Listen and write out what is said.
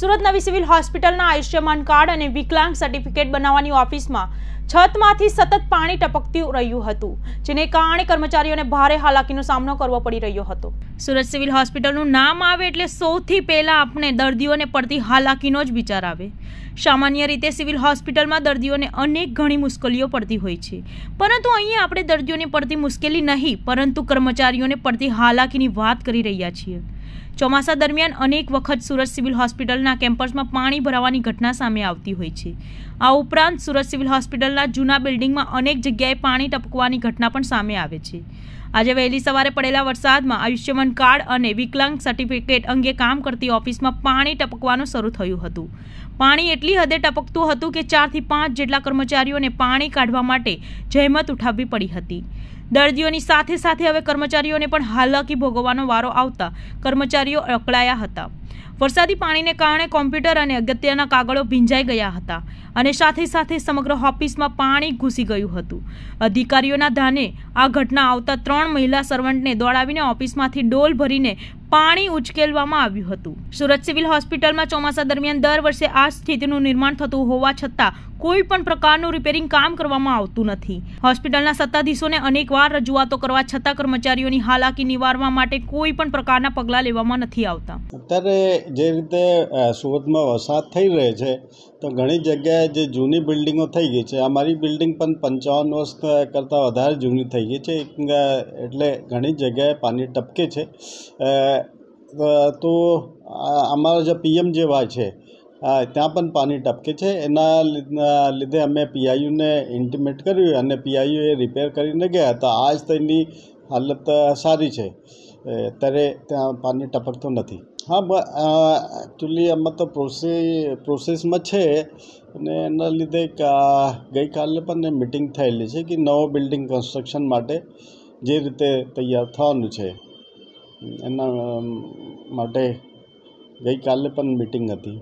સુરત નવી સિવિલ હોસ્પિટલના આયુષ્યમાન કાર્ડ અને વિકલાંગ સર્ટિફિકેટ બનાવવાની ઓફિસમાં છતમાંથી સતત પાણી ટપકતું રહ્યું હતું જેને કારણે કર્મચારીઓને ભારે હાલાકીનો સામનો કરવો પડી રહ્યો હતો સુરત સિવિલ હોસ્પિટલનું નામ આવે એટલે સૌથી પહેલાં આપણે દર્દીઓને પડતી હાલાકીનો જ વિચાર આવે સામાન્ય રીતે સિવિલ હોસ્પિટલમાં દર્દીઓને અનેક ઘણી મુશ્કેલીઓ પડતી હોય છે પરંતુ અહીં આપણે દર્દીઓને પડતી મુશ્કેલી નહીં પરંતુ કર્મચારીઓને પડતી હાલાકીની વાત કરી રહ્યા છીએ ચોમાસા દરમિયાન અનેક વખત સુરત સિવિલ હોસ્પિટલના કેમ્પસમાં પાણી ભરાવાની ઘટના સામે આવતી હોય છે આ ઉપરાંત સુરત સિવિલ હોસ્પિટલના જૂના બિલ્ડિંગમાં અનેક જગ્યાએ પાણી ટપકવાની ઘટના પણ સામે આવે છે આજે વહેલી સવારે પડેલા વરસાદમાં આયુષ્યમાન કાર્ડ અને વિકલાંગ સર્ટિફિકેટ અંગે કામ કરતી ઓફિસમાં પાણી ટપકવાનું શરૂ થયું હતું પાણી એટલી હદે ટપકતું હતું કે ચારથી પાંચ જેટલા કર્મચારીઓને પાણી કાઢવા માટે જહેમત ઉઠાવવી પડી હતી દર્દીઓની સાથે સાથે હવે કર્મચારીઓને પણ હાલાકી ભોગવવાનો વારો આવતા કર્મચારીઓ અકળાયા હતા વરસાદી પાણીને કારણે કોમ્પ્યુટર અને અગત્યના કાગળો ભીંજાઈ ગયા હતા અને સાથે સાથે સમગ્ર ઓફિસમાં પાણી ઘૂસી ગયું હતું અધિકારીઓના ધાને આ ઘટના આવતા ત્રણ મહિલા સર્વન્ટને દોડાવીને ઓફિસમાંથી ડોલ ભરીને પાણી ઉચકેલવામાં આવ્યું હતું સુરત સિવિલ હોસ્પિટલમાં ચોમાસા દરમિયાન દર વર્ષે આ સ્થિતિનું નિર્માણ થતું હોવા છતાં કોઈ પણ પ્રકારનું રિપેરિંગ કામ કરવામાં આવતું નથી હોસ્પિટલના સત્તાધીશોને અનેકવાર રજૂઆતો કરવા છતાં કર્મચારીઓની હાલાકી નિવારવા માટે કોઈ પણ પ્રકારના પગલાં લેવામાં નથી આવતા અત્યારે જે રીતે સુરતમાં વરસાદ થઈ રહ્યો છે તો ઘણી જગ્યાએ જે જૂની બિલ્ડિંગો થઈ ગઈ છે અમારી બિલ્ડિંગ પણ પંચાવન વર્ષ કરતાં વધારે જૂની થઈ ગઈ છે એટલે ઘણી જગ્યાએ પાણી ટપકે છે તો અમારા જે પીએમ જેવા છે ત્યાં પણ પાણી ટપકે છે એના લીધે અમે પીઆઈયુને ઇન્ટિમેટ કર્યું અને પીઆઈયુ એ રિપેર કરીને ગયા તો આજ તેની હાલત સારી છે ત્યારે ત્યાં પાણી ટપકતું નથી હા એકચ્યુઅલી આમાં તો પ્રોસેસ પ્રોસેસમાં છે અને એના લીધે ગઈકાલે પણ મિટિંગ થયેલી છે કે નવો બિલ્ડિંગ કન્સ્ટ્રક્શન માટે જે રીતે તૈયાર થવાનું છે એના માટે ગઈકાલે પણ મિટિંગ હતી